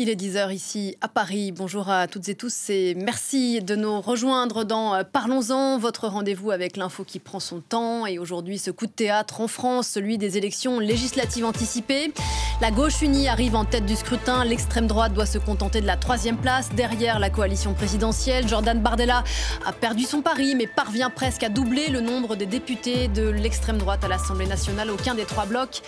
Il est 10h ici à Paris. Bonjour à toutes et tous et merci de nous rejoindre dans euh, Parlons-en, votre rendez-vous avec l'info qui prend son temps. Et aujourd'hui, ce coup de théâtre en France, celui des élections législatives anticipées. La gauche unie arrive en tête du scrutin. L'extrême droite doit se contenter de la troisième place. Derrière la coalition présidentielle, Jordan Bardella a perdu son pari mais parvient presque à doubler le nombre des députés de l'extrême droite à l'Assemblée nationale. Aucun des trois blocs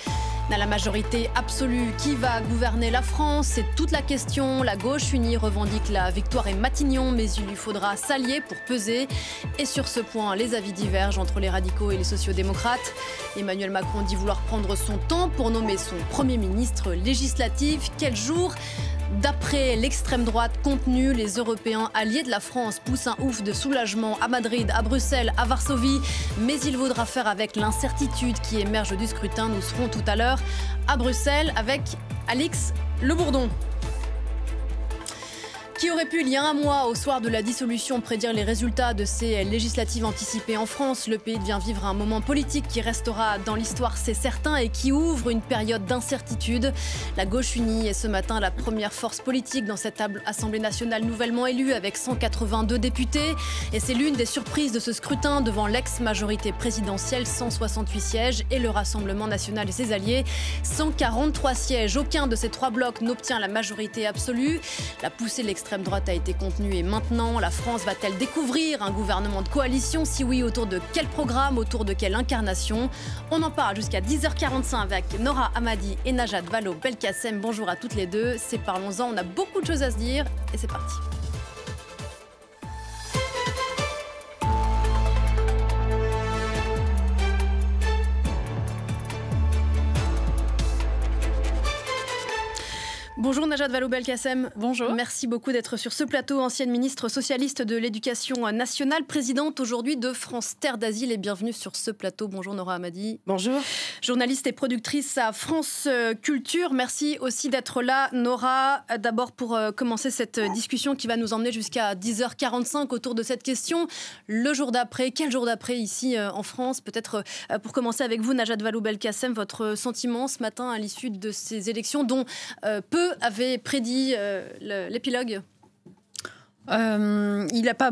la majorité absolue, qui va gouverner la France C'est toute la question. La gauche unie revendique la victoire et Matignon, mais il lui faudra s'allier pour peser. Et sur ce point, les avis divergent entre les radicaux et les sociodémocrates. Emmanuel Macron dit vouloir prendre son temps pour nommer son Premier ministre législatif. Quel jour D'après l'extrême droite contenue, les Européens alliés de la France poussent un ouf de soulagement à Madrid, à Bruxelles, à Varsovie. Mais il vaudra faire avec l'incertitude qui émerge du scrutin. Nous serons tout à l'heure à Bruxelles avec Alix Le Bourdon. Qui aurait pu, il y a un mois, au soir de la dissolution, prédire les résultats de ces législatives anticipées en France Le pays devient vivre un moment politique qui restera dans l'histoire, c'est certain, et qui ouvre une période d'incertitude. La gauche unie est ce matin la première force politique dans cette Assemblée nationale nouvellement élue avec 182 députés. Et c'est l'une des surprises de ce scrutin devant l'ex-majorité présidentielle, 168 sièges, et le Rassemblement national et ses alliés, 143 sièges. Aucun de ces trois blocs n'obtient la majorité absolue. La poussée de l'extrême droite a été contenue et maintenant, la France va-t-elle découvrir un gouvernement de coalition Si oui, autour de quel programme, autour de quelle incarnation On en parle jusqu'à 10h45 avec Nora Amadi et Najat Valo Belkacem. Bonjour à toutes les deux, c'est Parlons-en, on a beaucoup de choses à se dire et c'est parti. Bonjour Najat Vallaud-Belkacem. Bonjour. Merci beaucoup d'être sur ce plateau, ancienne ministre socialiste de l'Éducation nationale, présidente aujourd'hui de France Terre d'Asile et bienvenue sur ce plateau. Bonjour Nora Amadi. Bonjour. Journaliste et productrice à France euh, Culture. Merci aussi d'être là Nora. D'abord pour euh, commencer cette discussion qui va nous emmener jusqu'à 10h45 autour de cette question. Le jour d'après, quel jour d'après ici euh, en France Peut-être pour commencer avec vous Najat Vallaud-Belkacem, votre sentiment ce matin à l'issue de ces élections dont peu avait prédit euh, l'épilogue. Euh, il n'a pas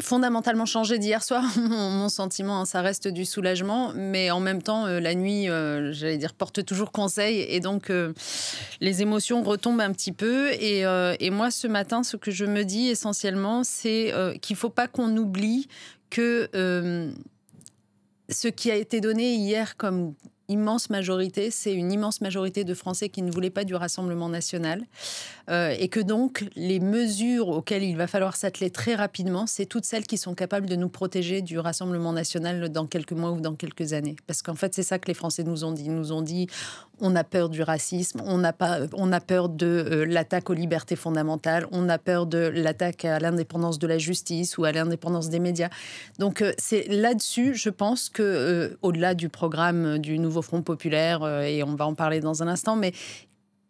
fondamentalement changé d'hier soir, mon sentiment, hein, ça reste du soulagement, mais en même temps, euh, la nuit, j'allais dire, porte toujours conseil, et donc les émotions retombent un petit peu, et, et, moi, ce matin, ce que je me dis essentiellement, c'est qu'il ne faut pas qu'on oublie que ce qui a été donné hier comme immense majorité, c'est une immense majorité de Français qui ne voulaient pas du Rassemblement national. Euh, et que donc, les mesures auxquelles il va falloir s'atteler très rapidement, c'est toutes celles qui sont capables de nous protéger du Rassemblement national dans quelques mois ou dans quelques années. Parce qu'en fait, c'est ça que les Français nous ont dit. Ils nous ont dit, on a peur du racisme, on a, pas, on a peur de euh, l'attaque aux libertés fondamentales, on a peur de l'attaque à l'indépendance de la justice ou à l'indépendance des médias. Donc, euh, c'est là-dessus, je pense que, au-delà du programme du nouveau Front populaire, euh, et on va en parler dans un instant, mais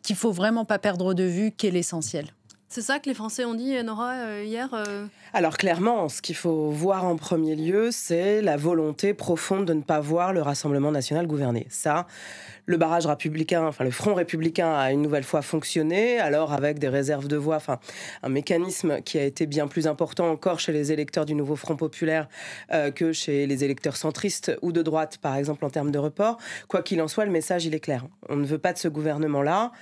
qu'il faut vraiment pas perdre de vue qu'est l'essentiel. C'est ça que les Français ont dit, Nora, euh, hier euh Alors clairement, ce qu'il faut voir en premier lieu, c'est la volonté profonde de ne pas voir le Rassemblement national gouverner. Ça, le barrage républicain, enfin le front républicain a une nouvelle fois fonctionné, alors avec des réserves de voix, enfin un mécanisme qui a été bien plus important encore chez les électeurs du nouveau Front populaire euh, que chez les électeurs centristes ou de droite, par exemple en termes de report. Quoi qu'il en soit, le message il est clair. On ne veut pas de ce gouvernement-là.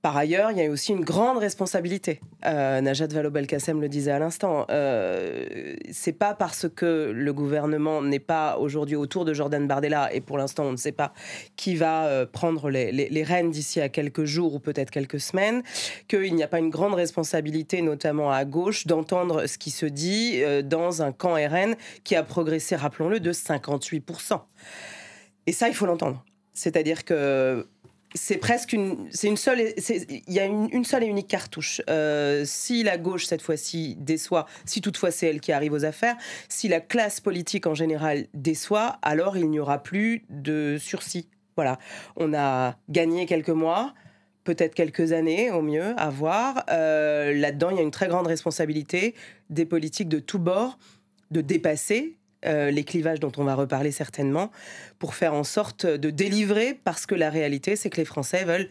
Par ailleurs, il y a aussi une grande responsabilité. Euh, Najat Vallaud-Belkacem le disait à l'instant. Euh, c'est pas parce que le gouvernement n'est pas aujourd'hui autour de Jordan Bardella, et pour l'instant on ne sait pas qui va euh, prendre les, les rênes d'ici à quelques jours ou peut-être quelques semaines, qu'il n'y a pas une grande responsabilité, notamment à gauche, d'entendre ce qui se dit dans un camp RN qui a progressé, rappelons-le, de 58%. Et ça, il faut l'entendre. C'est-à-dire que c'est presque une, c'est une seule, il y a une, seule et unique cartouche. Euh, si la gauche cette fois-ci déçoit, si toutefois c'est elle qui arrive aux affaires, si la classe politique en général déçoit, alors il n'y aura plus de sursis. Voilà, on a gagné quelques mois, peut-être quelques années au mieux, à voir. Euh, là-dedans, il y a une très grande responsabilité des politiques de tous bords de dépasser euh, les clivages dont on va reparler certainement, pour faire en sorte de délivrer, parce que la réalité, c'est que les Français veulent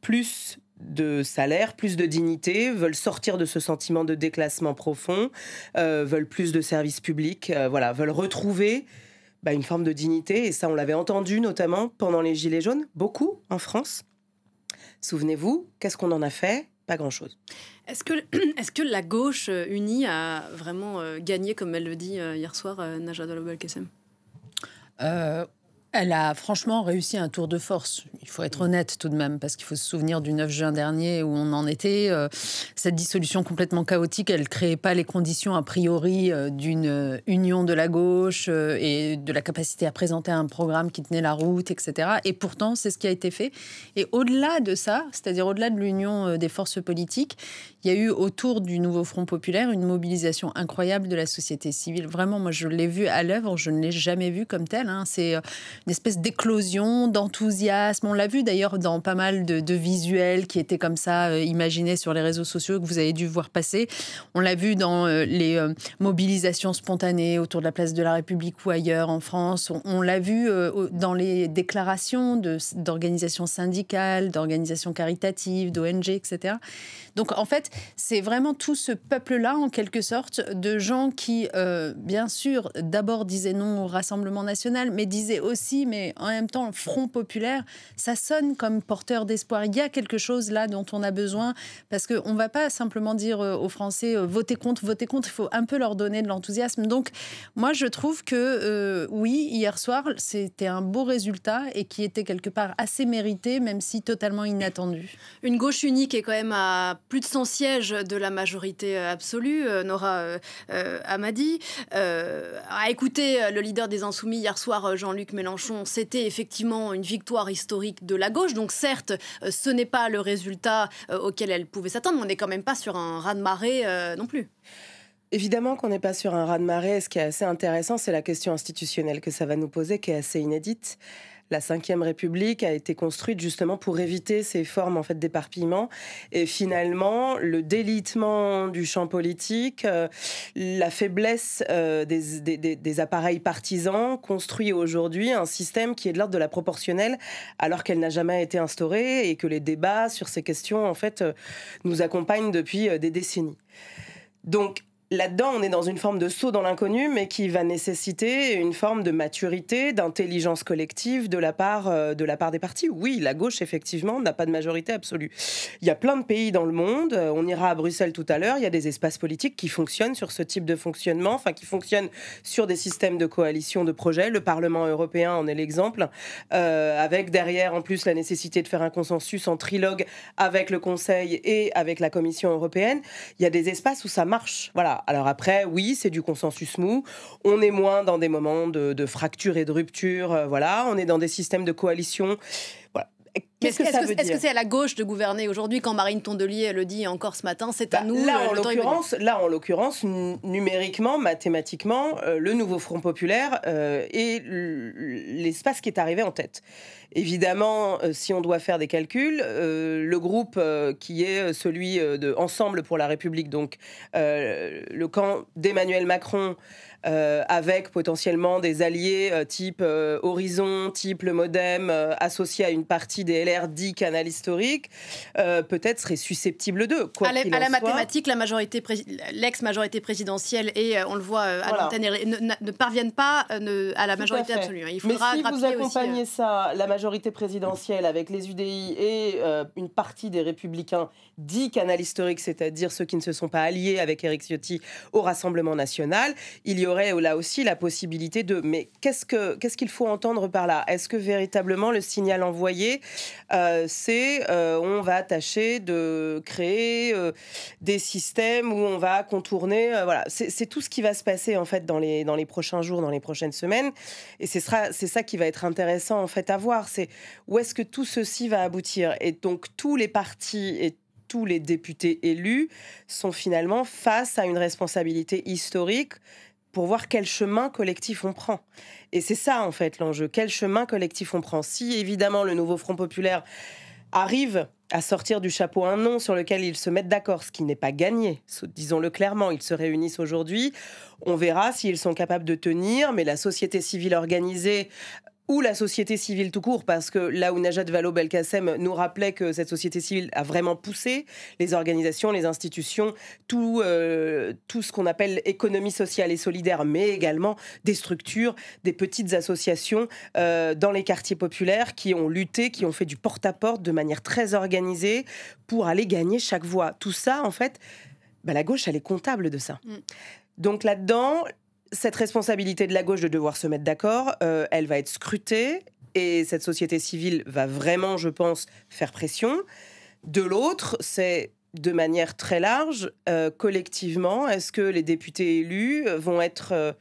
plus de salaire, plus de dignité, veulent sortir de ce sentiment de déclassement profond, euh, veulent plus de services publics, euh, voilà, veulent retrouver bah, une forme de dignité. Et ça, on l'avait entendu notamment pendant les Gilets jaunes, beaucoup en France. Souvenez-vous, qu'est-ce qu'on en a fait pas grand-chose. Est-ce que, est que la gauche euh, unie a vraiment euh, gagné, comme elle le dit euh, hier soir, Najat al Kessem elle a franchement réussi un tour de force. Il faut être honnête tout de même, parce qu'il faut se souvenir du 9 juin dernier où on en était. Euh, cette dissolution complètement chaotique, elle ne créait pas les conditions a priori euh, d'une euh, union de la gauche et de la capacité à présenter un programme qui tenait la route, etc. Et pourtant, c'est ce qui a été fait. Et au-delà de ça, c'est-à-dire au-delà de l'union des forces politiques, il y a eu autour du nouveau Front populaire une mobilisation incroyable de la société civile. Vraiment, moi, je l'ai vu à l'œuvre, je ne l'ai jamais vu comme tel hein. C'est espèce d'éclosion, d'enthousiasme. On l'a vu d'ailleurs dans pas mal de, visuels qui étaient comme ça euh, imaginés sur les réseaux sociaux que vous avez dû voir passer. On l'a vu dans euh, les euh, mobilisations spontanées autour de la place de la République ou ailleurs en France. On, on l'a vu dans les déclarations d'organisations syndicales, d'organisations caritatives, d'ONG, etc. Donc en fait, c'est vraiment tout ce peuple-là, en quelque sorte, de gens qui, bien sûr, d'abord disaient non au Rassemblement national, mais disaient aussi mais en même temps Front populaire, ça sonne comme porteur d'espoir. Il y a quelque chose là dont on a besoin, parce qu'on ne va pas simplement dire euh, aux Français euh, votez contre, votez contre, il faut un peu leur donner de l'enthousiasme. Donc moi, je trouve que euh, oui, hier soir, c'était un beau résultat et qui était quelque part assez mérité, même si totalement inattendu. Une gauche unique est quand même à plus de 100 sièges de la majorité absolue, Nora Amadi. a écouté le leader des Insoumis hier soir, Jean-Luc Mélenchon, c'était effectivement une victoire historique de la gauche. Donc certes, euh, ce n'est pas le résultat euh, auquel elle pouvait s'attendre, on n'est quand même pas sur un raz-de-marée euh, non plus. Évidemment qu'on n'est pas sur un raz-de-marée. Ce qui est assez intéressant, c'est la question institutionnelle que ça va nous poser, qui est assez inédite la Ve République a été construite justement pour éviter ces formes en fait d'éparpillement et finalement le délitement du champ politique, euh, la faiblesse euh, des, appareils partisans construit aujourd'hui un système qui est de l'ordre de la proportionnelle alors qu'elle n'a jamais été instaurée et que les débats sur ces questions en fait euh, nous accompagnent depuis des décennies. Donc là-dedans, on est dans une forme de saut dans l'inconnu, mais qui va nécessiter une forme de maturité, d'intelligence collective de la part, euh, de la part des partis. Oui, la gauche, effectivement, n'a pas de majorité absolue. Il y a plein de pays dans le monde, euh, on ira à Bruxelles tout à l'heure, il y a des espaces politiques qui fonctionnent sur ce type de fonctionnement, enfin qui fonctionnent sur des systèmes de coalition de projets. Le Parlement européen en est l'exemple, euh, avec derrière en plus la nécessité de faire un consensus en trilogue avec le Conseil et avec la Commission européenne. Il y a des espaces où ça marche. Voilà. Alors après, oui, c'est du consensus mou. On est moins dans des moments de, fracture et de rupture. Euh, voilà. On est dans des systèmes de coalition. Voilà. Qu'est-ce que, Est-ce que c'est à la gauche de gouverner aujourd'hui quand Marine Tondelier le dit encore ce matin C'est à bah, nous. Là, euh, en l'occurrence, là en l'occurrence, numériquement, mathématiquement, euh, le nouveau Front populaire euh, est l'espace qui est arrivé en tête. Évidemment, si on doit faire des calculs, le groupe qui est celui de Ensemble pour la République, donc le camp d'Emmanuel Macron. Euh, avec potentiellement des alliés euh, type euh, Horizon, type le Modem, associés à une partie des LR dits canal historique, peut-être serait susceptible d'eux. À, la, à la mathématique, la majorité l'ex-majorité présidentielle et on le voit à ne, parviennent pas à la majorité absolue. Hein. Il faudra Mais si vous accompagnez ça, la majorité présidentielle avec les UDI et une partie des républicains dit canal historique, c'est-à-dire ceux qui ne se sont pas alliés avec Eric Ciotti au Rassemblement national, il y aurait là aussi la possibilité de. Mais qu'est-ce qu'est-ce qu'il faut entendre par là Est-ce que véritablement le signal envoyé, euh, c'est euh, on va tâcher de créer euh, des systèmes où on va contourner Voilà, c'est tout ce qui va se passer en fait dans les dans les prochains jours, dans les prochaines semaines, et c'est ça c'est ça qui va être intéressant en fait à voir. C'est où est-ce que tout ceci va aboutir Et donc tous les partis et tous les députés élus sont finalement face à une responsabilité historique pour voir quel chemin collectif on prend. Et c'est ça, en fait, l'enjeu. Quel chemin collectif on prend Si, évidemment, le nouveau Front populaire arrive à sortir du chapeau un nom sur lequel ils se mettent d'accord, ce qui n'est pas gagné. Disons-le clairement, ils se réunissent aujourd'hui. On verra s'ils sont capables de tenir, mais la société civile organisée ou la société civile tout court, parce que là où Najat Vallaud-Belkacem nous rappelait que cette société civile a vraiment poussé les organisations, les institutions, tout, euh, ce qu'on appelle économie sociale et solidaire, mais également des structures, des petites associations euh, dans les quartiers populaires qui ont lutté, qui ont fait du porte-à-porte de manière très organisée pour aller gagner chaque voix. Tout ça, en fait, bah, la gauche, elle est comptable de ça. Mm. Donc là-dedans, cette responsabilité de la gauche de devoir se mettre d'accord, euh, elle va être scrutée et cette société civile va vraiment, je pense, faire pression. De l'autre, c'est de manière très large, euh, collectivement, est-ce que les députés élus vont être, euh,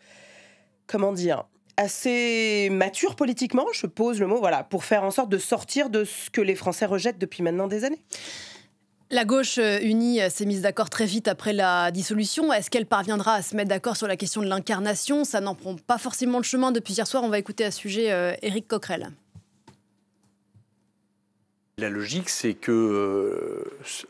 comment dire, assez matures politiquement, je pose le mot, voilà, pour faire en sorte de sortir de ce que les Français rejettent depuis maintenant des années. La gauche euh, unie euh, s'est mise d'accord très vite après la dissolution. Est-ce qu'elle parviendra à se mettre d'accord sur la question de l'incarnation Ça n'en prend pas forcément le chemin depuis hier soir. On va écouter à ce sujet euh, Éric Coquerel. La logique, c'est que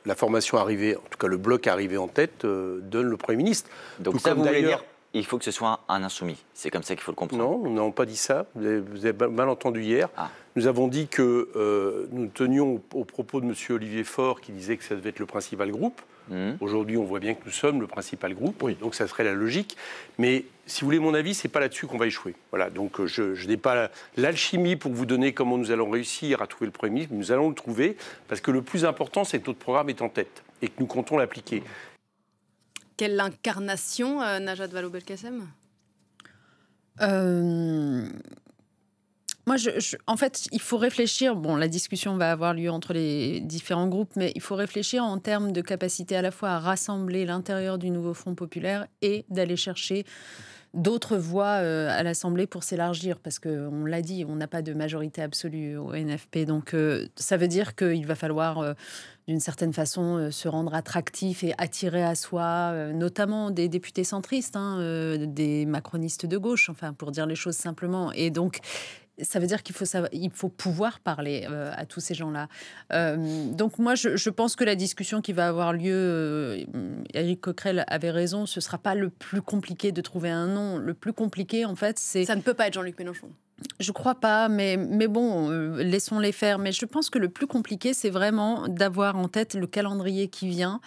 la formation arrivée, en tout cas le bloc arrivé en tête, donne le Premier ministre. Donc ça, vous voulez dire il faut que ce soit un, insoumis. C'est comme ça qu'il faut le comprendre. Non, nous n'avons pas dit ça. Vous avez, mal entendu hier. Ah. Nous avons dit que euh, nous tenions au, propos de M. Olivier Faure qui disait que ça devait être le principal groupe. Mmh. Aujourd'hui, on voit bien que nous sommes le principal groupe, oui. donc ça serait la logique. Mais si vous voulez mon avis, c'est pas là-dessus qu'on va échouer. Voilà, donc euh, je, n'ai pas l'alchimie pour vous donner comment nous allons réussir à trouver le Premier ministre, nous allons le trouver, parce que le plus important, c'est que notre programme est en tête et que nous comptons l'appliquer. Quelle incarnation, euh, Najat Vallaud-Belkacem euh, moi, je, en fait, il faut réfléchir. Bon, la discussion va avoir lieu entre les différents groupes, mais il faut réfléchir en termes de capacité à la fois à rassembler l'intérieur du nouveau Front populaire et d'aller chercher d'autres voix euh, à l'Assemblée pour s'élargir, parce qu'on l'a dit, on n'a pas de majorité absolue au NFP. Donc euh, ça veut dire qu'il va falloir, euh, d'une certaine façon, se rendre attractif et attirer à soi, notamment des députés centristes, hein, des macronistes de gauche, enfin, pour dire les choses simplement. Et donc ça veut dire qu'il faut, savoir, il faut pouvoir parler euh, à tous ces gens-là. Euh, donc moi, je, pense que la discussion qui va avoir lieu, euh, Eric Coquerel avait raison, ce ne sera pas le plus compliqué de trouver un nom. Le plus compliqué, en fait, c'est... Ça ne peut pas être Jean-Luc Mélenchon. Je crois pas, mais, mais bon, laissons-les faire. Mais je pense que le plus compliqué, c'est vraiment d'avoir en tête le calendrier qui vient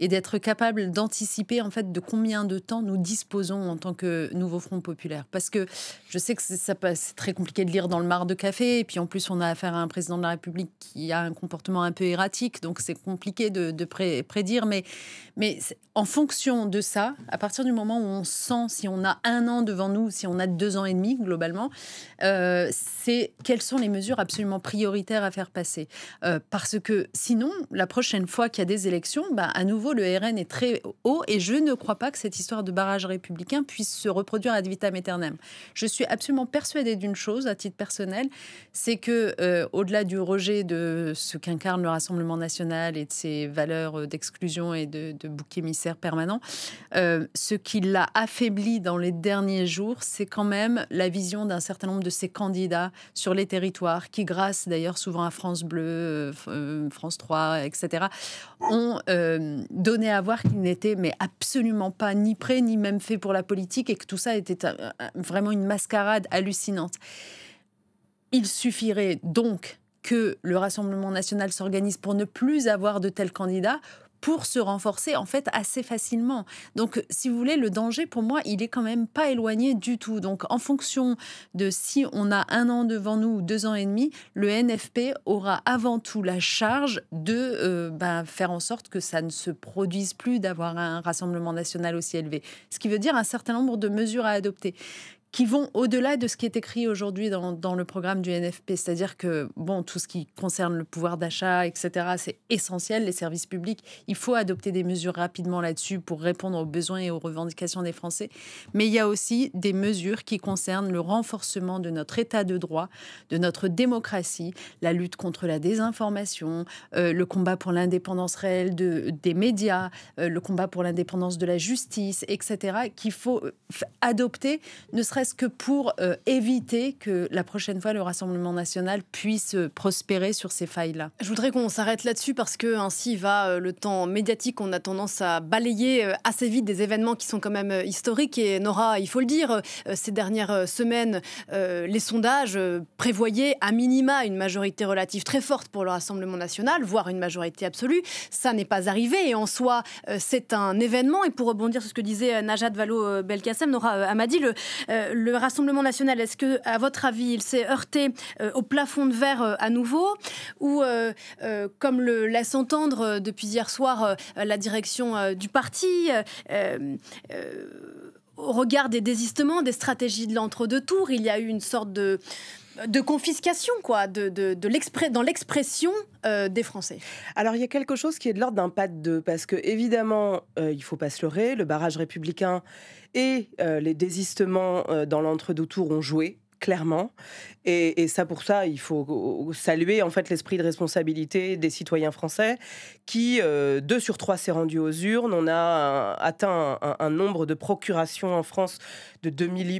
et d'être capable d'anticiper en fait de combien de temps nous disposons en tant que nouveau Front populaire. Parce que je sais que c'est très compliqué de lire dans le marc de café, et puis en plus on a affaire à un président de la République qui a un comportement un peu erratique, donc c'est compliqué de, prédire. Mais, mais en fonction de ça, à partir du moment où on sent si on a un an devant nous, si on a deux ans et demi globalement, euh, c'est quelles sont les mesures absolument prioritaires à faire passer. Euh, parce que sinon, la prochaine fois qu'il y a des élections, bah, à nouveau le RN est très haut et je ne crois pas que cette histoire de barrage républicain puisse se reproduire ad vitam aeternam. Je suis absolument persuadée d'une chose, à titre personnel, c'est que euh, au-delà du rejet de ce qu'incarne le Rassemblement national et de ses valeurs euh, d'exclusion et de, bouc émissaire permanent, euh, ce qui l'a affaibli dans les derniers jours, c'est quand même la vision d'un certain nombre de ses candidats sur les territoires, qui grâce d'ailleurs souvent à France Bleu, France 3, etc., ont Donner à voir qu'il n'était mais absolument pas ni prêt ni même fait pour la politique et que tout ça était vraiment une mascarade hallucinante. Il suffirait donc que le Rassemblement national s'organise pour ne plus avoir de tels candidats pour se renforcer en fait assez facilement. Donc si vous voulez, le danger pour moi, il est quand même pas éloigné du tout. Donc en fonction de si on a un an devant nous ou deux ans et demi, le NFP aura avant tout la charge de euh, ben, faire en sorte que ça ne se produise plus d'avoir un rassemblement national aussi élevé. Ce qui veut dire un certain nombre de mesures à adopter qui vont au-delà de ce qui est écrit aujourd'hui dans, le programme du NFP. C'est-à-dire que, bon, tout ce qui concerne le pouvoir d'achat, etc., c'est essentiel, les services publics. Il faut adopter des mesures rapidement là-dessus pour répondre aux besoins et aux revendications des Français. Mais il y a aussi des mesures qui concernent le renforcement de notre état de droit, de notre démocratie, la lutte contre la désinformation, euh, le combat pour l'indépendance réelle des médias, euh, le combat pour l'indépendance de la justice, etc., qu'il faut euh, adopter, ne serait est ce que pour euh, éviter que la prochaine fois le Rassemblement national puisse euh, prospérer sur ces failles-là Je voudrais qu'on s'arrête là-dessus parce que ainsi va euh, le temps médiatique. On a tendance à balayer assez vite des événements qui sont quand même historiques. Et Nora, il faut le dire, ces dernières semaines, les sondages prévoyaient à minima une majorité relative très forte pour le Rassemblement national, voire une majorité absolue. Ça n'est pas arrivé et en soi, c'est un événement. Et pour rebondir sur ce que disait Najat Vallaud-Belkacem, Nora Amadi, le, euh, le Rassemblement national, est-ce que, à votre avis, il s'est heurté euh, au plafond de verre euh, à nouveau ou, comme le laisse entendre depuis hier soir la direction du parti, au regard des désistements, des stratégies de l'entre-deux tours, il y a eu une sorte de de confiscation, quoi, de, de, dans l'expression euh, des Français. Alors il y a quelque chose qui est de l'ordre d'un pas de deux, parce que évidemment, euh, il faut pas se leurrer, le barrage républicain et euh, les désistements dans l'entre-deux-tours ont joué clairement. Et, ça, pour ça, il faut saluer en fait l'esprit de responsabilité des citoyens français qui, euh, deux sur trois, s'est rendu aux urnes. On a atteint un, nombre de procurations en France de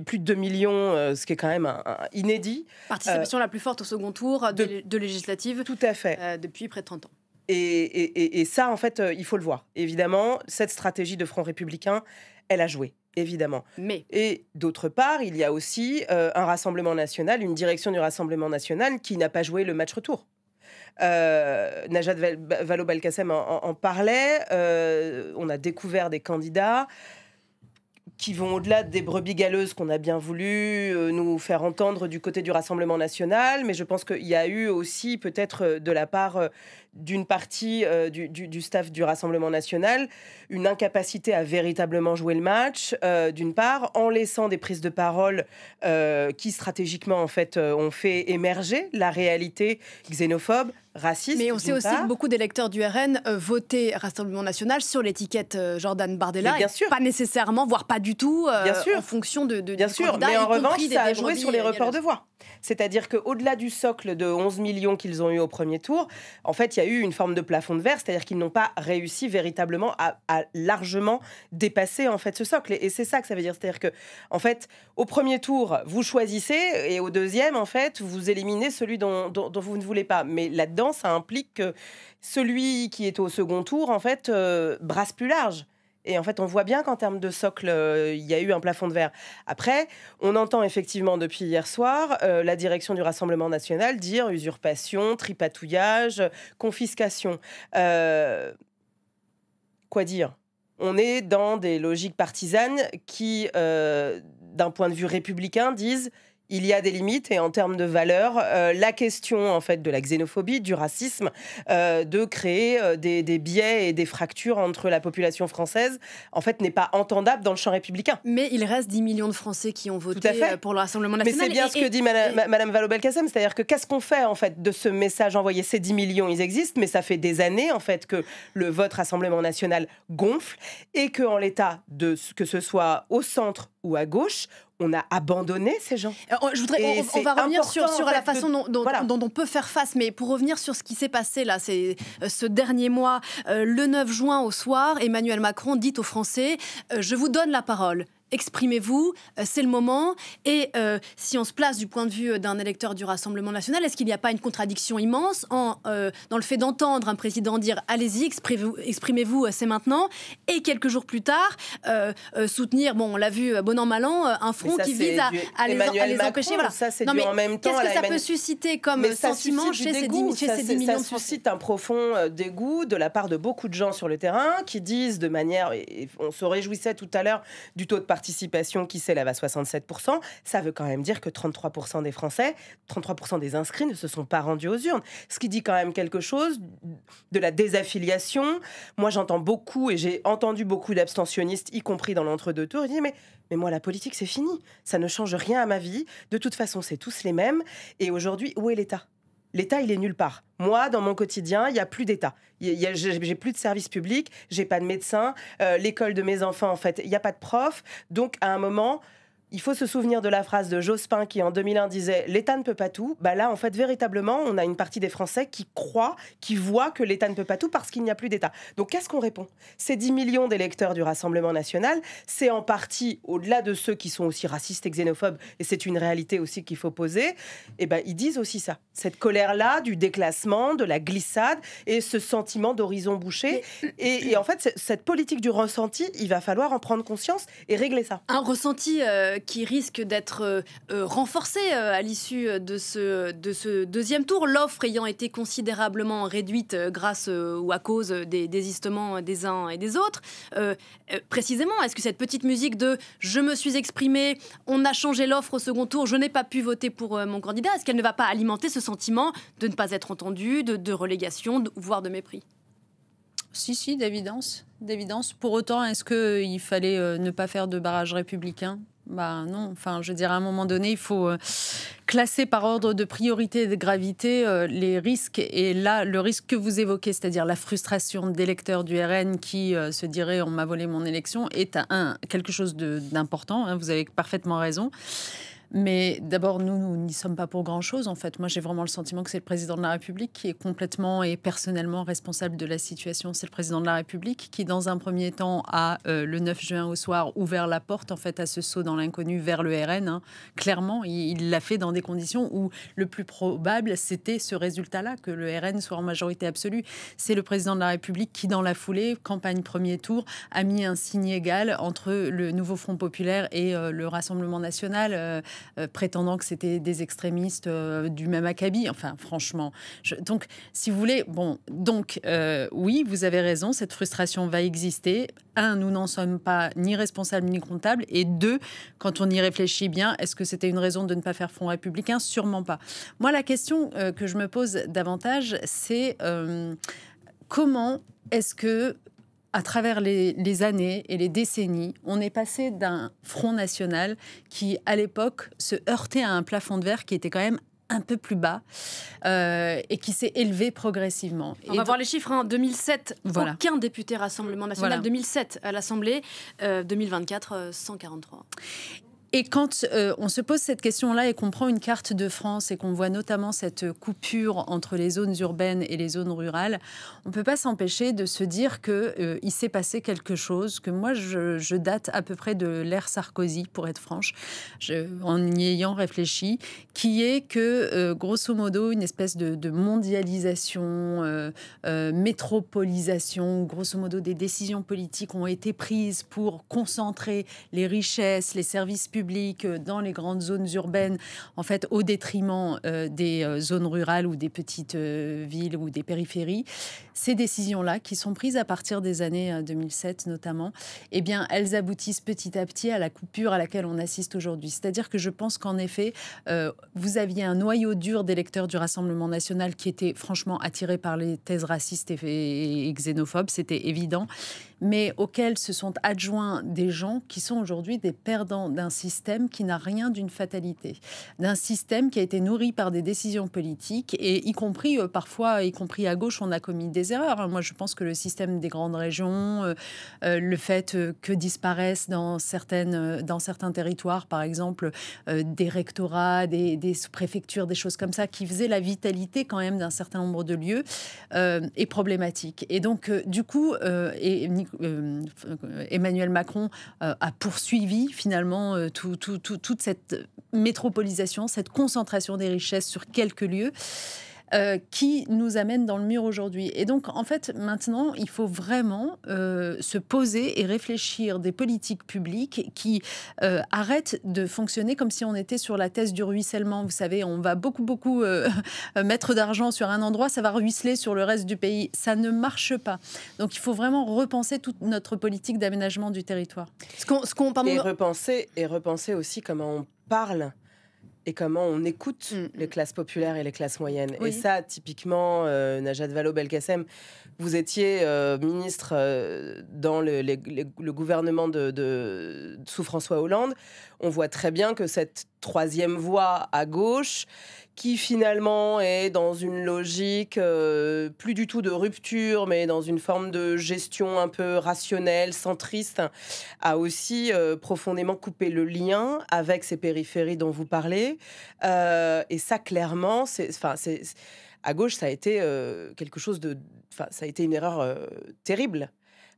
plus de 2 millions, euh, ce qui est quand même inédit. Participation euh, la plus forte au second tour de, législative. Tout à fait. depuis près de 30 ans. et ça, en fait, il faut le voir. Évidemment, cette stratégie de Front républicain, elle a joué évidemment. Mais. Et d'autre part, il y a aussi euh, un Rassemblement national, une direction du Rassemblement national qui n'a pas joué le match retour. Euh, Najat vallaud en, parlait. Euh, on a découvert des candidats qui vont au-delà des brebis galeuses qu'on a bien voulu euh, nous faire entendre du côté du Rassemblement national, mais je pense qu'il y a eu aussi peut-être de la part d'une partie euh, du, du, staff du Rassemblement national, une incapacité à véritablement jouer le match, euh, d'une part, en laissant des prises de parole euh, qui stratégiquement en fait ont fait émerger la réalité xénophobe, raciste. Mais on sait aussi que beaucoup d'électeurs du RN votaient Rassemblement national sur l'étiquette Jordan Bardella, sûr. pas nécessairement, voire pas du tout, en fonction de, de bien sûr, mais en revanche, ça a joué sur les reports de voix. C'est-à-dire qu'au-delà du socle de 11 millions qu'ils ont eu au premier tour, en fait, il y a eu une forme de plafond de verre, c'est-à-dire qu'ils n'ont pas réussi véritablement à, largement dépasser en fait ce socle. Et, c'est ça que ça veut dire, c'est-à-dire que en fait, au premier tour, vous choisissez et au deuxième, en fait, vous éliminez celui dont, vous ne voulez pas. Mais là-dedans, ça implique que celui qui est au second tour, en fait, euh, brasse plus large. Et en fait, on voit bien qu'en termes de socle, euh, il y a eu un plafond de verre. Après, on entend effectivement depuis hier soir euh, la direction du Rassemblement national dire usurpation, tripatouillage, confiscation. Euh, quoi dire on est dans des logiques partisanes qui, d'un point de vue républicain, disent il y a des limites et en termes de valeurs, euh, la question en fait de la xénophobie, du racisme, euh, de créer euh, des, biais et des fractures entre la population française, en fait, n'est pas entendable dans le champ républicain. Mais il reste 10 millions de Français qui ont voté pour le Rassemblement national. Mais c'est bien ce que dit Madame, et... belkacem cest c'est-à-dire que qu'est-ce qu'on fait en fait de ce message envoyé Ces 10 millions, ils existent, mais ça fait des années en fait que le vote Rassemblement national gonfle et que en l'état de ce que ce soit au centre ou à gauche, on a abandonné ces gens. Euh, je voudrais, on, va revenir sur, la façon dont, on peut faire face, mais pour revenir sur ce qui s'est passé là, c'est euh, ce dernier mois, euh, le 9 juin au soir, Emmanuel Macron dit aux Français Je vous donne la parole exprimez-vous, euh, c'est le moment. Et euh, si on se place du point de vue d'un électeur du Rassemblement national, est-ce qu'il n'y a pas une contradiction immense en, euh, dans le fait d'entendre un président dire allez-y, exprimez-vous, c'est maintenant, et quelques jours plus tard, soutenir, bon, on l'a vu, bon an, mal an, un front qui vise à, à, les, empêcher. Macron, Ça, c'est en même temps. Qu'est-ce que ça peut susciter comme sentiment chez, ces 10, chez Ça suscite un profond dégoût de la part de beaucoup de gens sur le terrain qui disent de manière, et on se réjouissait tout à l'heure du taux de participation participation qui s'élève à 67%, ça veut quand même dire que 33% des Français, 33% des inscrits ne se sont pas rendus aux urnes. Ce qui dit quand même quelque chose de la désaffiliation. Moi, j'entends beaucoup et j'ai entendu beaucoup d'abstentionnistes, y compris dans l'entre-deux tours, dire « mais, mais moi, la politique, c'est fini. Ça ne change rien à ma vie. De toute façon, c'est tous les mêmes. Et aujourd'hui, où est l'État L'État, il est nulle part. Moi, dans mon quotidien, il n'y a plus d'État. J'ai plus de service public, j'ai pas de médecin, euh, l'école de mes enfants, en fait, il n'y a pas de prof. Donc, à un moment, il faut se souvenir de la phrase de Jospin qui en 2001 disait l'État ne peut pas tout. Bah là, en fait, véritablement, on a une partie des Français qui croient, qui voient que l'État ne peut pas tout parce qu'il n'y a plus d'État. Donc qu'est-ce qu'on répond Ces 10 millions d'électeurs du Rassemblement national, c'est en partie au-delà de ceux qui sont aussi racistes et xénophobes, et c'est une réalité aussi qu'il faut poser. Et eh ben, ils disent aussi ça, cette colère-là du déclassement, de la glissade et ce sentiment d'horizon bouché. Et, en fait, cette politique du ressenti, il va falloir en prendre conscience et régler ça. Un ressenti. Euh, qui risque d'être euh, euh, renforcée euh, à l'issue de ce, de ce deuxième tour, l'offre ayant été considérablement réduite grâce ou à cause des désistements des uns et des autres. précisément, est-ce que cette petite musique de je me suis exprimé, on a changé l'offre au second tour, je n'ai pas pu voter pour mon candidat, est-ce qu'elle ne va pas alimenter ce sentiment de ne pas être entendu, de, relégation, voire de mépris Si, si, d'évidence. D'évidence. Pour autant, est-ce qu'il fallait ne pas faire de barrage républicain bah non, enfin je dirais à un moment donné, il faut euh, classer par ordre de priorité et de gravité euh, les risques. Et là, le risque que vous évoquez, c'est-à-dire la frustration d'électeurs du RN qui euh, se diraient on m'a volé mon élection, est un, quelque chose d'important, hein. vous avez parfaitement raison. Mais d'abord, nous, nous n'y sommes pas pour grand-chose, en fait. Moi, j'ai vraiment le sentiment que c'est le président de la République qui est complètement et personnellement responsable de la situation. C'est le président de la République qui, dans un premier temps, a, euh, le 9 juin au soir, ouvert la porte, en fait, à ce saut dans l'inconnu vers le RN. Hein. Clairement, il l'a fait dans des conditions où le plus probable, c'était ce résultat-là, que le RN soit en majorité absolue. C'est le président de la République qui, dans la foulée, campagne premier tour, a mis un signe égal entre le nouveau Front populaire et euh, le Rassemblement national. Euh, euh, prétendant que c'était des extrémistes euh, du même acabit. Enfin, franchement. donc, si vous voulez, bon, donc, euh, oui, vous avez raison, cette frustration va exister. Un, nous n'en sommes pas ni responsables ni comptables. Et deux, quand on y réfléchit bien, est-ce que c'était une raison de ne pas faire front républicain Sûrement pas. Moi, la question que je me pose davantage, c'est comment est-ce que à travers les, années et les décennies, on est passé d'un Front national qui, à l'époque, se heurtait à un plafond de verre qui était quand même un peu plus bas euh, et qui s'est élevé progressivement. On va voir les chiffres. En hein. 2007, aucun député Rassemblement National. 2007 à l'Assemblée. 2024, euh, 143. Et quand euh, on se pose cette question-là et qu'on prend une carte de France et qu'on voit notamment cette coupure entre les zones urbaines et les zones rurales, on ne peut pas s'empêcher de se dire que euh, il s'est passé quelque chose que moi je, date à peu près de l'ère Sarkozy, pour être franche, je, en y ayant réfléchi, qui est que euh, grosso modo une espèce de, de mondialisation, métropolisation, grosso modo des décisions politiques ont été prises pour concentrer les richesses, les services publics euh, dans les grandes zones urbaines, en fait, au détriment euh, des euh, zones rurales ou des petites villes ou des périphéries. Ces décisions-là, qui sont prises à partir des années 2007 notamment, eh bien, elles aboutissent petit à petit à la coupure à laquelle on assiste aujourd'hui. C'est-à-dire que je pense qu'en effet, vous aviez un noyau dur d'électeurs du Rassemblement national qui était franchement attiré par les thèses racistes et, xénophobes, c'était évident, mais auxquels se sont adjoints des gens qui sont aujourd'hui des perdants d'un système système qui n'a rien d'une fatalité, d'un système qui a été nourri par des décisions politiques et y compris euh, parfois, y compris à gauche, on a commis des erreurs. Hein. Moi, je pense que le système des grandes régions, euh, euh, le fait que disparaissent dans certaines, dans certains territoires, par exemple, des rectorats, des, des préfectures, des choses comme ça, qui faisaient la vitalité quand même d'un certain nombre de lieux, est problématique. Et donc, du coup, et, Emmanuel Macron a poursuivi finalement tout, tout, toute cette métropolisation, cette concentration des richesses sur quelques lieux. Euh, qui nous amène dans le mur aujourd'hui. Et donc, en fait, maintenant, il faut vraiment euh, se poser et réfléchir des politiques publiques qui euh, arrêtent de fonctionner comme si on était sur la thèse du ruissellement. Vous savez, on va beaucoup, beaucoup mettre d'argent sur un endroit, ça va ruisseler sur le reste du pays. Ça ne marche pas. Donc, il faut vraiment repenser toute notre politique d'aménagement du territoire. Ce qu'on, repenser, et repenser aussi comment on parle et comment on écoute mm, les mm. classes populaires et les classes moyennes. Et ça, typiquement, euh, Najat Vallaud-Belkacem, vous étiez euh, ministre euh, dans le, gouvernement de, sous François Hollande. On voit très bien que cette troisième voie à gauche, qui finalement est dans une logique euh, plus du tout de rupture, mais dans une forme de gestion un peu rationnelle, centriste, a aussi euh, profondément coupé le lien avec ces périphéries dont vous parlez. Euh, et ça, clairement, c'est, enfin, à gauche, ça a été quelque chose de, enfin, ça a été une erreur terrible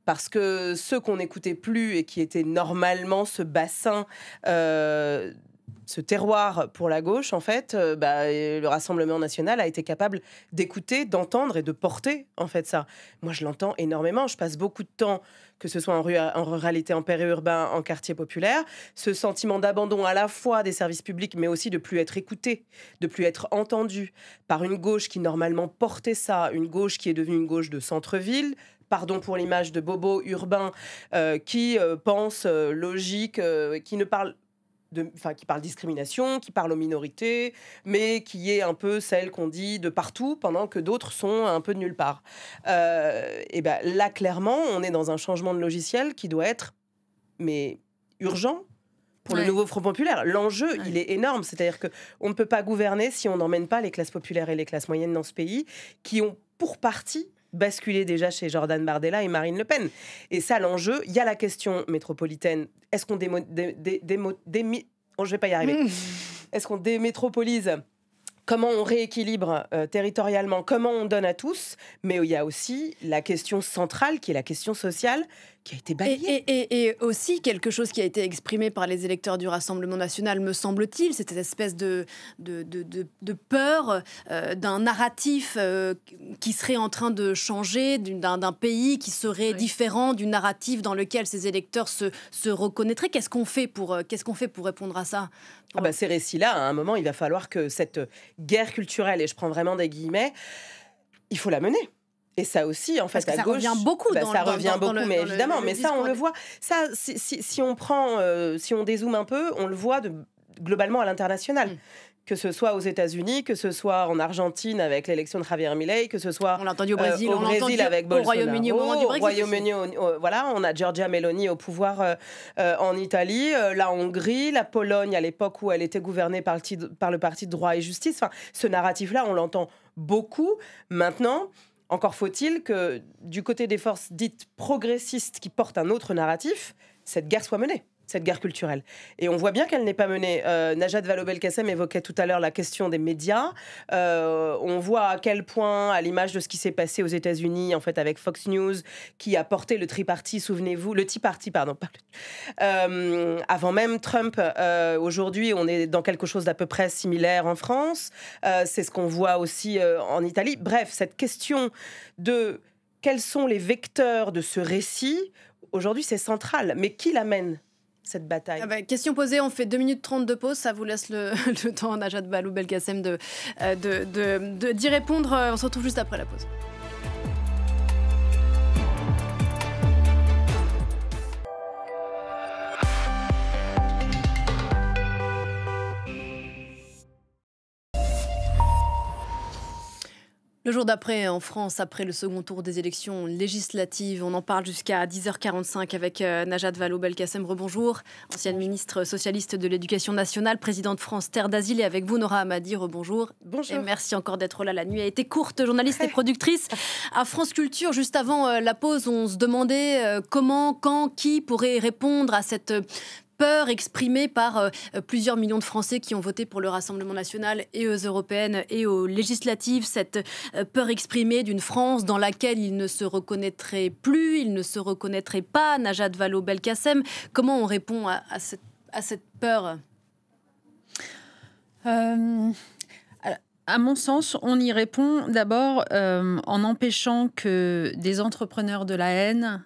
parce que ceux qu'on n'écoutait plus et qui étaient normalement ce bassin euh, ce terroir pour la gauche, en fait, euh, bah, le Rassemblement national a été capable d'écouter, d'entendre et de porter, en fait, ça. Moi, je l'entends énormément. Je passe beaucoup de temps, que ce soit en, ruralité, en périurbain, en quartier populaire. Ce sentiment d'abandon à la fois des services publics, mais aussi de plus être écouté, de plus être entendu par une gauche qui normalement portait ça, une gauche qui est devenue une gauche de centre-ville, pardon pour l'image de Bobo urbain, euh, qui euh, pense logique, qui ne parle enfin, qui parle discrimination, qui parle aux minorités, mais qui est un peu celle qu'on dit de partout, pendant que d'autres sont un peu de nulle part. Euh, et ben là, clairement, on est dans un changement de logiciel qui doit être, mais urgent pour le nouveau Front populaire. L'enjeu, il est énorme. C'est-à-dire que on ne peut pas gouverner si on n'emmène pas les classes populaires et les classes moyennes dans ce pays, qui ont pour partie basculer déjà chez Jordan Bardella et Marine Le Pen. Et ça, l'enjeu, il y a la question métropolitaine. Est-ce qu'on démo, démo, oh, je vais pas y arriver. Mm. Est-ce qu'on démétropolise comment on rééquilibre euh, territorialement, comment on donne à tous, mais il y a aussi la question centrale qui est la question sociale qui a été balayée. Et, aussi quelque chose qui a été exprimé par les électeurs du Rassemblement national, me semble-t-il, cette espèce de, de, peur euh, d'un narratif euh, qui serait en train de changer, d'un pays qui serait différent du narratif dans lequel ces électeurs se, se reconnaîtraient. Qu'est-ce qu'on fait, pour, qu'est-ce fait pour répondre à ça ah bah, Ces récits-là, à un moment, il va falloir que cette guerre culturelle, et je prends vraiment des guillemets, il faut la mener. Et ça aussi, en fait, ça revient beaucoup. Bah, ça revient beaucoup, mais évidemment. mais ça, on le voit. Ça, si, on prend, euh, si on dézoome un peu, on le voit globalement à l'international. Mm que ce soit aux États-Unis, que ce soit en Argentine avec l'élection de Javier Milei, que ce soit au Brésil, euh, avec Bolsonaro, au Royaume-Uni au voilà, on a Giorgia Meloni au pouvoir euh, euh, en Italie, la Hongrie, la Pologne à l'époque où elle était gouvernée par le, parti de droit et justice. Enfin, ce narratif-là, on l'entend beaucoup maintenant. Encore faut-il que du côté des forces dites progressistes qui portent un autre narratif, cette guerre soit menée cette guerre culturelle. Et on voit bien qu'elle n'est pas menée. Euh, Najat Vallaud-Belkacem évoquait tout à l'heure la question des médias. Euh, on voit à quel point, à l'image de ce qui s'est passé aux États-Unis, en fait, avec Fox News, qui a porté le triparty, souvenez-vous, le Tea Party, pardon, euh, avant même Trump. Aujourd'hui, on est dans quelque chose d'à peu près similaire en France. C'est ce qu'on voit aussi en Italie. Bref, cette question de quels sont les vecteurs de ce récit, aujourd'hui, c'est central. Mais qui l'amène cette bataille ah bah, Question posée, on fait 2 minutes 30 de pause, ça vous laisse le, le temps, Najat Balou Belkacem, d'y euh, de, de, répondre. Euh, on se retrouve juste après la pause. Le jour d'après, en France, après le second tour des élections législatives, on en parle jusqu'à 10h45 avec euh, Najat Vallaud-Belkacem. Rebonjour, ancienne ministre socialiste de l'Éducation nationale, présidente de France Terre d'Asile, et avec vous, Nora Amadi. Rebonjour. Bonjour. Et merci encore d'être là. La nuit a été courte, journaliste et productrice. À France Culture, juste avant euh, la pause, on se demandait euh, comment, quand, qui pourrait répondre à cette peur exprimée par euh, plusieurs millions de Français qui ont voté pour le Rassemblement national et aux européennes et aux législatives, cette euh, peur exprimée d'une France dans laquelle ils ne se reconnaîtraient plus, ils ne se reconnaîtraient pas, Najat Vallaud-Belkacem. Comment on répond à, cette, peur euh, À mon sens, on y répond d'abord en empêchant que des entrepreneurs de la haine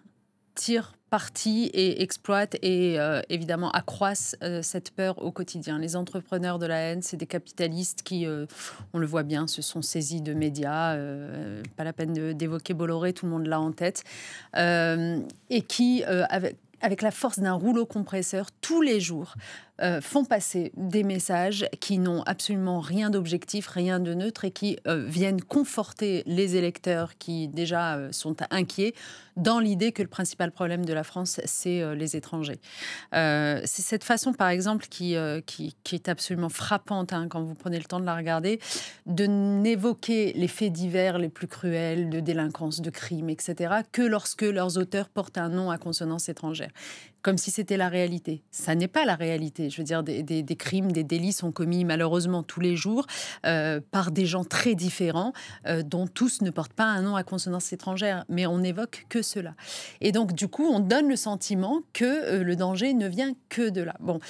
tirent parti et exploite et euh, évidemment accroissent euh, cette peur au quotidien. Les entrepreneurs de la haine, c'est des capitalistes qui, euh, on le voit bien, se sont saisis de médias, pas la peine d'évoquer Bolloré, tout le monde l'a en tête, et qui, avec, avec la force d'un rouleau compresseur tous les jours euh, font passer des messages qui n'ont absolument rien d'objectif, rien de neutre et qui euh, viennent conforter les électeurs qui déjà euh, sont inquiets dans l'idée que le principal problème de la France, c'est les étrangers. c'est cette façon, par exemple, qui, qui, est absolument frappante hein, quand vous prenez le temps de la regarder, de n'évoquer les faits divers les plus cruels de délinquance, de crimes, etc., que lorsque leurs auteurs portent un nom à consonance étrangère comme si c'était la réalité. Ça n'est pas la réalité. Je veux dire, des, crimes, des délits sont commis malheureusement tous les jours euh, par des gens très différents, euh, dont tous ne portent pas un nom à consonance étrangère, mais on n'évoque que cela. Et donc, du coup, on donne le sentiment que euh, le danger ne vient que de là. Bon,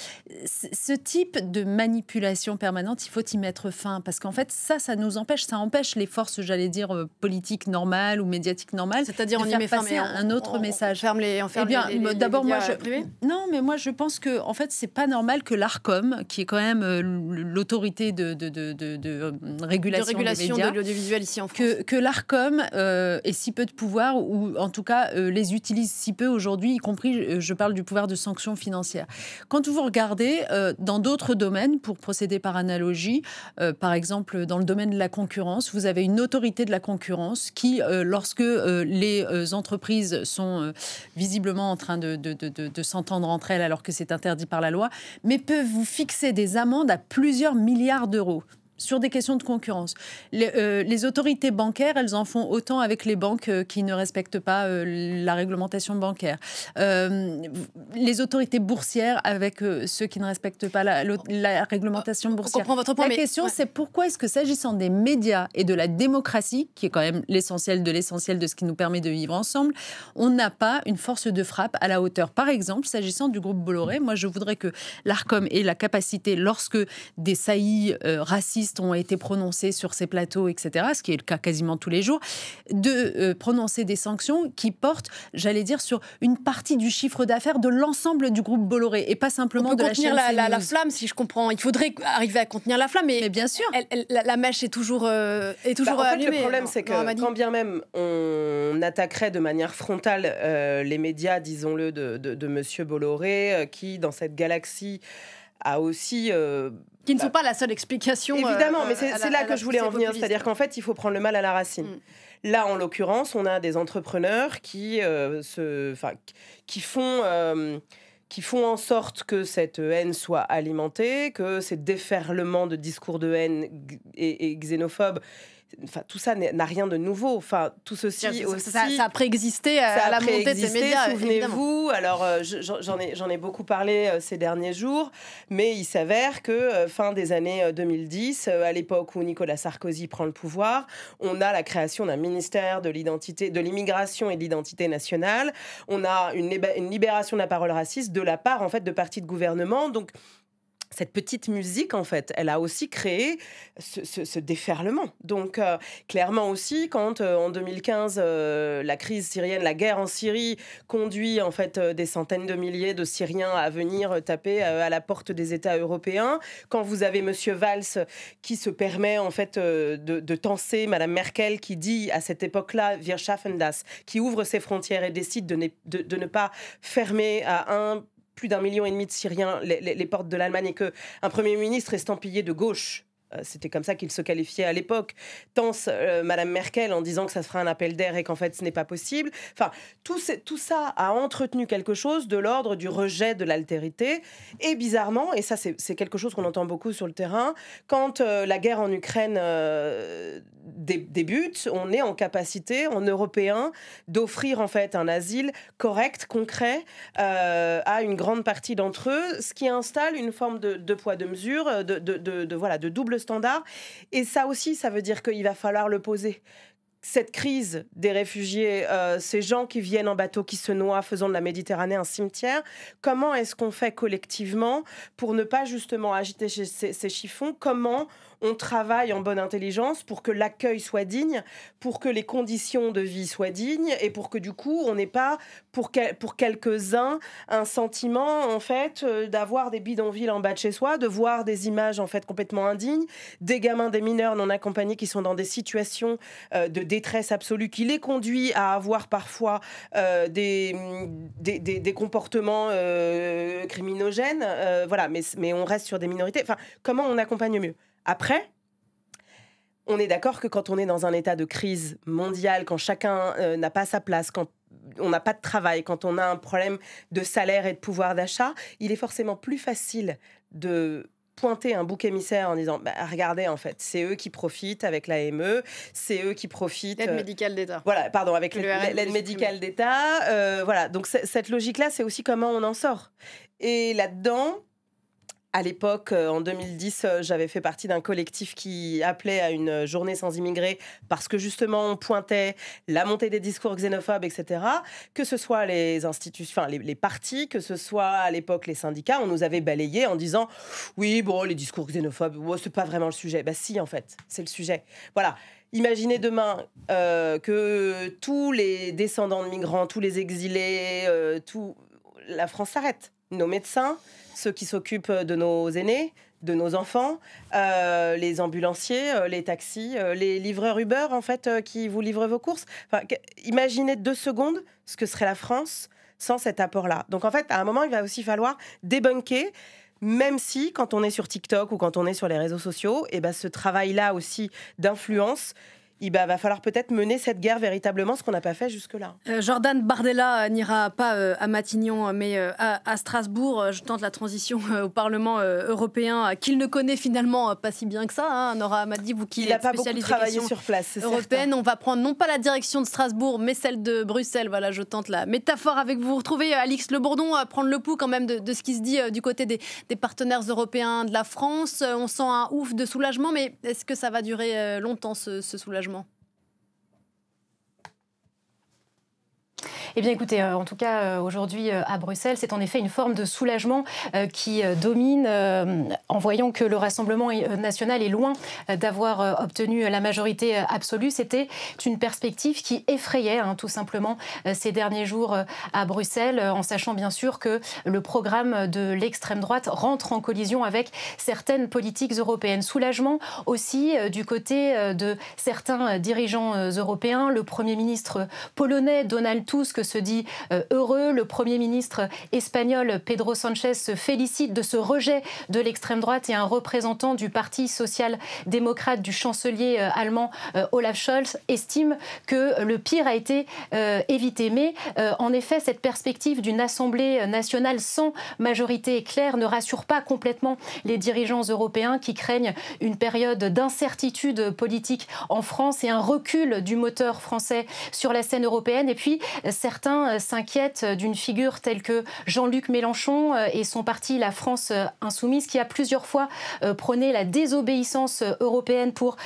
ce type de manipulation permanente, il faut y mettre fin, parce qu'en fait, ça, ça nous empêche, ça empêche les forces, j'allais dire, politiques normales ou médiatiques normales, c'est-à-dire on y met fin, un, autre message. ferme les, eh bien, d'abord, moi, je, non, mais moi je pense que en fait c'est pas normal que l'Arcom, qui est quand même euh, l'autorité de, euh, régulation, des médias, de ici en France, que, l'Arcom euh, ait si peu de pouvoir ou en tout cas les utilise si peu aujourd'hui, y compris je parle du pouvoir de sanction financière. Quand vous regardez dans d'autres domaines, pour procéder par analogie, par exemple dans le domaine de la concurrence, vous avez une autorité de la concurrence qui, lorsque les entreprises sont visiblement en train de, s'entendre entre elles alors que c'est interdit par la loi, mais peuvent vous fixer des amendes à plusieurs milliards d'euros sur des questions de concurrence. Euh, les, autorités bancaires, elles en font autant avec les banques euh, qui ne respectent pas euh, la réglementation bancaire. les autorités boursières avec ceux qui ne respectent pas la, réglementation boursière. On votre point, la question, c'est pourquoi est-ce que s'agissant des médias et de la démocratie, qui est quand même l'essentiel de l'essentiel de ce qui nous permet de vivre ensemble, on n'a pas une force de frappe à la hauteur. Par exemple, s'agissant du groupe Bolloré, moi je voudrais que l'ARCOM ait la capacité, lorsque des saillies racistes ont été prononcées sur ces plateaux, etc., ce qui est le cas quasiment tous les jours, de euh, prononcer des sanctions qui portent, j'allais dire, sur une partie du chiffre d'affaires de l'ensemble du groupe Bolloré et pas simplement de la, chaîne flamme, si je comprends. Il faudrait arriver à contenir la flamme, mais, bien sûr, la, mèche est toujours euh, bah, Le problème, c'est que quand bien même on attaquerait de manière frontale euh, les médias, disons-le, de, M. Monsieur Bolloré, euh, qui dans cette galaxie aussi... Euh, qui ne bah, sont pas la seule explication. Euh, Évidemment, mais c'est là que je voulais en venir. C'est-à-dire qu'en fait, il faut prendre le mal à la racine. Mm. Là, en l'occurrence, on a des entrepreneurs qui, euh, se, qui font qui font en sorte que cette haine soit alimentée, que ces déferlements de discours de haine et xénophobes Enfin, tout ça n'a rien de nouveau. Enfin, tout ceci ça, aussi, ça, a préexisté euh, à, la montée des médias. Souvenez-vous. Alors, euh, j'en ai, j'en ai beaucoup parlé euh, ces derniers jours, mais il s'avère que fin des années 2010, à l'époque où Nicolas Sarkozy prend le pouvoir, on a la création d'un ministère de l'identité, de l'immigration et de l'identité nationale. On a une, une libération de la parole raciste de la part en fait de partis de gouvernement. Donc cette petite musique, en fait, elle a aussi créé ce, déferlement. Donc, euh, clairement aussi, quand euh, en 2015, euh, la crise syrienne, la guerre en Syrie conduit en fait des centaines de milliers de Syriens à venir taper à la porte des États européens, quand vous avez Monsieur Valls qui se permet en fait de, de tenser Madame Merkel qui dit à cette époque-là, Wir schaffen das, qui ouvre ses frontières et décide de de ne pas fermer à un plus d'un million et demi de Syriens les, portes de l'Allemagne et un Premier ministre estampillé de gauche euh, c'était comme ça qu'il se qualifiait à l'époque. Tense euh, Madame Merkel en disant que ça sera un appel d'air et qu'en fait ce n'est pas possible. Enfin, tout, tout, ça a entretenu quelque chose de l'ordre du rejet de l'altérité. Et bizarrement, et ça c'est quelque chose qu'on entend beaucoup sur le terrain, quand euh, la guerre en Ukraine débute, on est en capacité, en Européen, d'offrir en fait un asile correct, concret à une grande partie d'entre eux, ce qui installe une forme de, poids, de mesure, de, de, de voilà, de double standard. Et ça aussi, ça veut dire qu'il va falloir le poser cette crise des réfugiés, euh, ces gens qui viennent en bateau, qui se noient, faisant de la Méditerranée un cimetière, comment est-ce qu'on fait collectivement pour ne pas justement agiter ces, ces chiffons Comment on travaille en bonne intelligence pour que l'accueil soit digne, pour que les conditions de vie soient dignes et pour que du coup, on n'ait pas, pour, quelques-uns, un sentiment en fait euh, d'avoir des bidonvilles en bas de chez soi, de voir des images en fait complètement indignes, des gamins, des mineurs non accompagnés qui sont dans des situations euh, de détresse absolue qui les conduit à avoir parfois euh, mm, des, des, des, comportements criminogènes. voilà, mais, mais on reste sur des minorités. Enfin, comment on accompagne mieux après, on est d'accord que quand on est dans un état de crise mondiale, quand chacun euh, n'a pas sa place, quand on n'a pas de travail, quand on a un problème de salaire et de pouvoir d'achat, il est forcément plus facile de pointer un bouc émissaire en disant bah, regardez en fait c'est eux qui profitent avec l'AME c'est eux qui profitent l'aide euh, médicale d'État voilà pardon avec l'aide médicale d'État euh, voilà donc cette logique là c'est aussi comment on en sort et là dedans à l'époque, euh, en 2010, euh, j'avais fait partie d'un collectif qui appelait à une euh, journée sans immigrés parce que justement, on pointait la montée des discours xénophobes, etc. Que ce soit les institutions, enfin les, partis, que ce soit à l'époque les syndicats, on nous avait balayés en disant oui, bon, les discours xénophobes, c'est pas vraiment le sujet. Bah si, en fait, c'est le sujet. Voilà. Imaginez demain que tous les descendants de migrants, tous les exilés, la France s'arrête nos médecins, ceux qui s'occupent de nos aînés, de nos enfants, euh, les ambulanciers, euh, les taxis, euh, les livreurs Uber, en fait, qui vous livrent vos courses. imaginez deux secondes ce que serait la France sans cet apport-là. Donc, en fait, à un moment, il va aussi falloir débunker. Même si, quand on est sur TikTok ou quand on est sur les réseaux sociaux, et eh ben, ce travail-là aussi d'influence, il eh ben, va falloir peut-être mener cette guerre véritablement, ce qu'on n'a pas fait jusque-là. Euh, Jordan Bardella euh, n'ira pas euh, à Matignon, mais à, Strasbourg. Je tente la transition au Parlement européen, qu'il ne connaît finalement pas si bien que ça. Hein, Nora Amadi, vous qui a n'a pas beaucoup sur place. Européenne, on va prendre non pas la direction de Strasbourg, mais celle de Bruxelles. Voilà, je tente la métaphore avec vous. Vous retrouvez Alix Le Bourdon à prendre le pouls quand même de, ce qui se dit du côté des, partenaires européens de la France. on sent un ouf de soulagement, mais est-ce que ça va durer longtemps ce soulagement Eh bien écoutez, euh, en tout cas euh, aujourd'hui euh, à Bruxelles, c'est en effet une forme de soulagement qui domine en voyant que le Rassemblement national est loin d'avoir obtenu la majorité absolue. C'était une perspective qui effrayait hein, tout simplement ces derniers jours à Bruxelles, en sachant bien sûr que le programme de l'extrême droite rentre en collision avec certaines politiques européennes. Soulagement aussi du côté de certains dirigeants européens. Le Premier ministre polonais Donald Tusk que se dit euh, heureux. Le Premier ministre espagnol Pedro Sanchez se félicite de ce rejet de l'extrême droite et un représentant du Parti social-démocrate du chancelier euh, allemand euh, Olaf Scholz estime que le pire a été évité. Mais en effet, cette perspective d'une Assemblée nationale sans majorité claire ne rassure pas complètement les dirigeants européens qui craignent une période d'incertitude politique en France et un recul du moteur français sur la scène européenne. Et puis, Certains euh, s'inquiètent euh, d'une figure telle que Jean-Luc Mélenchon euh, et son parti La France Insoumise, qui a plusieurs fois prôné la désobéissance européenne pour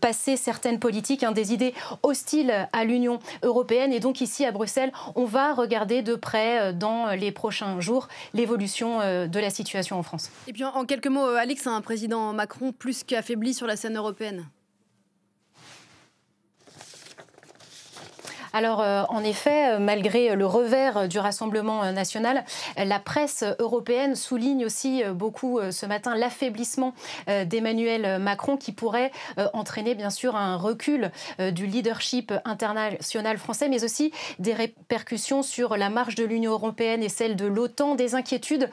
passer certaines politiques, hein, des idées hostiles à l'Union européenne. Et donc ici à Bruxelles, on va regarder de près dans les prochains jours l'évolution de la situation en France. Et eh puis en quelques mots, Alex, un président Macron plus qu'affaibli sur la scène européenne. Alors, euh, en effet, euh, malgré le revers du Rassemblement euh, national, la presse européenne souligne aussi beaucoup ce matin l'affaiblissement d'Emmanuel Macron qui pourrait entraîner bien sûr un recul du leadership international français, mais aussi des répercussions sur la marge de l'Union européenne et celle de l'OTAN, des inquiétudes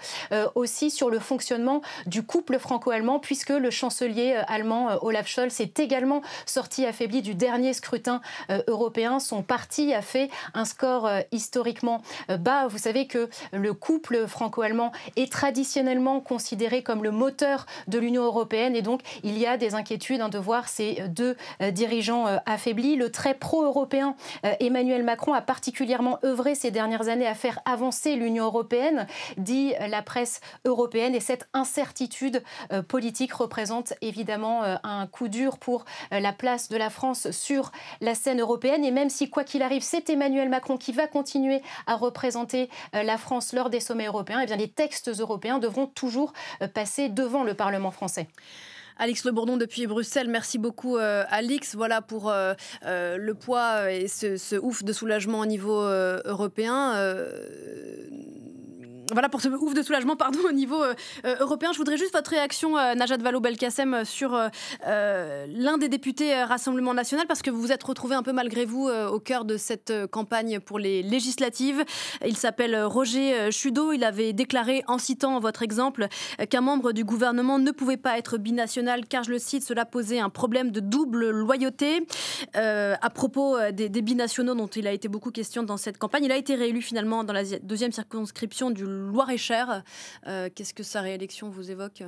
aussi sur le fonctionnement du couple franco-allemand, puisque le chancelier allemand Olaf Scholz est également sorti affaibli du dernier scrutin européen a fait un score euh, historiquement euh, bas. Vous savez que le couple franco-allemand est traditionnellement considéré comme le moteur de l'Union européenne et donc il y a des inquiétudes hein, de voir ces euh, deux dirigeants affaiblis. Le très pro-européen Emmanuel Macron a particulièrement œuvré ces dernières années à faire avancer l'Union européenne, dit la presse européenne, et cette incertitude politique représente évidemment un coup dur pour la place de la France sur la scène européenne. Et même si, quoi qu'il arrive, c'est Emmanuel Macron qui va continuer à représenter euh, la France lors des sommets européens, et eh bien les textes européens devront toujours euh, passer devant le Parlement français. Alex Le Bourdon depuis Bruxelles, merci beaucoup Alex euh, Alix. Voilà pour le poids et ce, ouf de soulagement au niveau européen voilà pour ce ouf de soulagement, pardon, au niveau euh, euh, européen. Je voudrais juste votre réaction, euh, Najat Vallaud-Belkacem, sur l'un des députés Rassemblement National, parce que vous vous êtes retrouvé un peu malgré vous au cœur de cette campagne pour les législatives. Il s'appelle Roger Chudeau. Il avait déclaré, en citant votre exemple, qu'un membre du gouvernement ne pouvait pas être binational, car, je le cite, cela posait un problème de double loyauté. à propos des, des, binationaux dont il a été beaucoup question dans cette campagne, il a été réélu finalement dans la deuxième circonscription du Loir-et-Cher. Euh, qu'est-ce que sa réélection vous évoque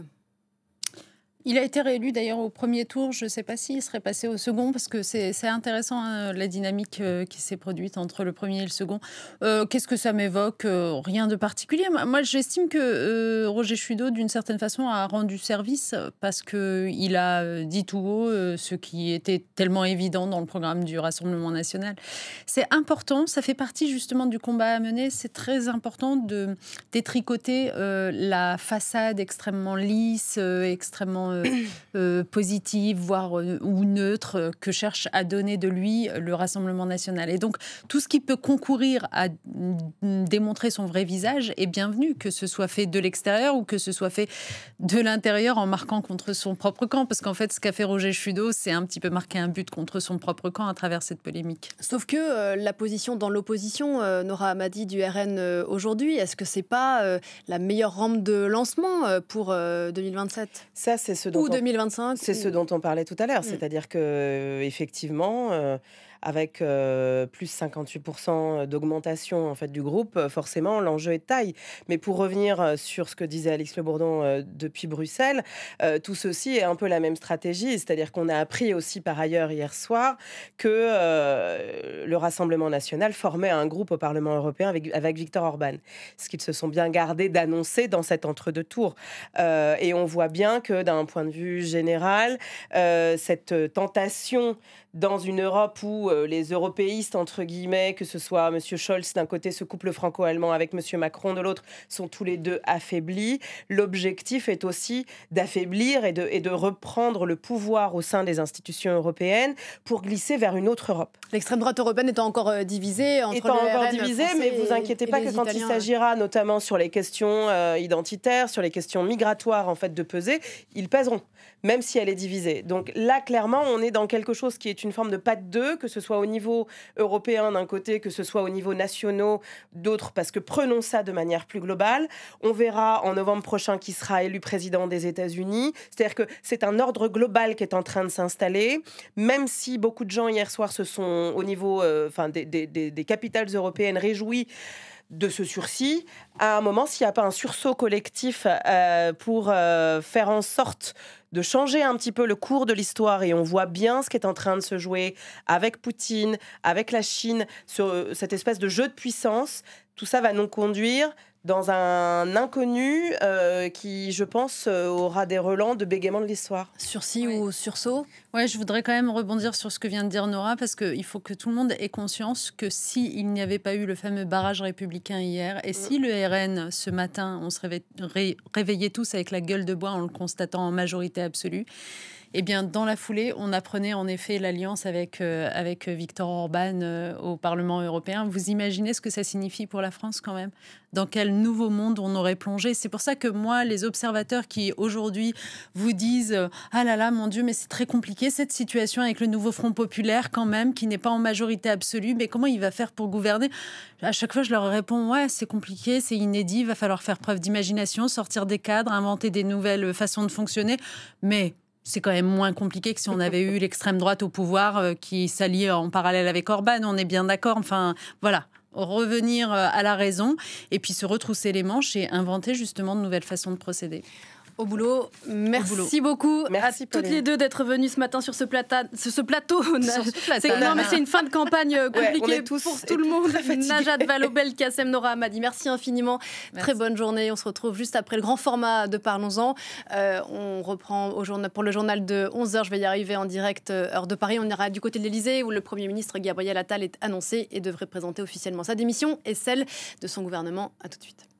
il a été réélu d'ailleurs au premier tour. Je ne sais pas s'il serait passé au second, parce que c'est intéressant hein, la dynamique euh, qui s'est produite entre le premier et le second. Euh, qu'est-ce que ça m'évoque euh, Rien de particulier. Moi, j'estime que Roger Schuido, d'une certaine façon, a rendu service parce qu'il a dit tout haut ce qui était tellement évident dans le programme du Rassemblement national. C'est important, ça fait partie justement du combat à mener. C'est très important de détricoter la façade extrêmement lisse, extrêmement euh, euh positive, voire euh, ou neutre, euh, que cherche à donner de lui le Rassemblement national. Et donc, tout ce qui peut concourir à démontrer son vrai visage est bienvenu, que ce soit fait de l'extérieur ou que ce soit fait de l'intérieur en marquant contre son propre camp. Parce qu'en fait, ce qu'a fait Roger Chudeau, c'est un petit peu marquer un but contre son propre camp à travers cette polémique. Sauf que la position dans l'opposition, Nora Hamadi du RN aujourd'hui, est-ce que c'est pas la meilleure rampe de lancement pour 2027 Ça, c'est ou 2025. C'est ce dont on parlait tout à l'heure, mm. c'est-à-dire que effectivement, euh, avec plus 58% d'augmentation en fait du groupe, forcément l'enjeu est de taille. Mais pour revenir sur ce que disait Alix Le Bourdon depuis Bruxelles, tout ceci est un peu la même stratégie, c'est-à-dire qu'on a appris aussi par ailleurs hier soir que le Rassemblement national formait un groupe au Parlement européen avec, avec Victor Orban, ce qu'ils se sont bien gardés d'annoncer dans cet entre-deux tours. et on voit bien que d'un point de vue général, cette tentation dans une Europe où euh, les européistes, entre guillemets, que ce soit M. Scholz d'un côté, ce couple franco-allemand avec M. Macron de l'autre, sont tous les deux affaiblis. L'objectif est aussi d'affaiblir et de, et de reprendre le pouvoir au sein des institutions européennes pour glisser vers une autre Europe. L'extrême droite européenne étant encore euh, divisée entre étant encore divisée, mais vous inquiétez pas que quand il s'agira notamment sur les questions euh, identitaires, sur les questions migratoires en fait de peser, ils pèseront, même si elle est divisée. Donc là, clairement, on est dans quelque chose qui est une forme de patte deux, que ce soit au niveau européen d'un côté, que ce soit au niveau national d'autre, parce que prenons ça de manière plus globale. On verra en novembre prochain qui sera élu président des États-Unis. C'est-à-dire que c'est un ordre global qui est en train de s'installer, même si beaucoup de gens hier soir se sont, au niveau euh, des, capitales européennes, réjouis de ce sursis, à un moment, s'il n'y a pas un sursaut collectif euh, pour euh, faire en sorte de changer un petit peu le cours de l'histoire et on voit bien ce qui est en train de se jouer avec Poutine, avec la Chine, sur euh, cette espèce de jeu de puissance, tout ça va nous conduire dans un inconnu euh, qui, je pense, euh, aura des relents de bégaiement de l'histoire. Sursis ou sursaut Ouais, je voudrais quand même rebondir sur ce que vient de dire Nora, parce qu'il faut que tout le monde ait conscience que s'il n'y avait pas eu le fameux barrage républicain hier, et si le RN, ce matin, on se réveillait tous avec la gueule de bois en le constatant en majorité absolue, eh bien, dans la foulée, on apprenait en effet l'alliance avec, euh, avec euh, Victor Orban euh, au Parlement européen. Vous imaginez ce que ça signifie pour la France quand même Dans quel nouveau monde on aurait plongé C'est pour ça que moi, les observateurs qui aujourd'hui vous disent Ah là là, mon Dieu, mais c'est très compliqué cette situation avec le nouveau Front populaire quand même, qui n'est pas en majorité absolue, mais comment il va faire pour gouverner À chaque fois, je leur réponds Ouais, c'est compliqué, c'est inédit, il va falloir faire preuve d'imagination, sortir des cadres, inventer des nouvelles façons de fonctionner. Mais c'est quand même moins compliqué que si on avait eu l'extrême droite au pouvoir euh, qui s'allie en parallèle avec Orban, on est bien d'accord. Enfin, voilà, revenir euh, à la raison et puis se retrousser les manches et inventer justement de nouvelles façons de procéder. Au boulot. Merci beaucoup Merci à toutes les deux d'être venues ce matin sur ce, ce plateau. C'est une fin de campagne euh, compliquée pour tout le monde. Najat Vallaud-Belkacem, Kassem Nora m'a dit merci infiniment. Très bonne journée. On se retrouve juste après le grand format de Parlons-en. Euh, on reprend au pour le journal de 11h. Je vais y arriver en direct, euh, heure de Paris. On ira du côté de l'Elysée où le Premier ministre Gabriel Attal est annoncé et devrait présenter officiellement sa démission et celle de son gouvernement. À tout de suite.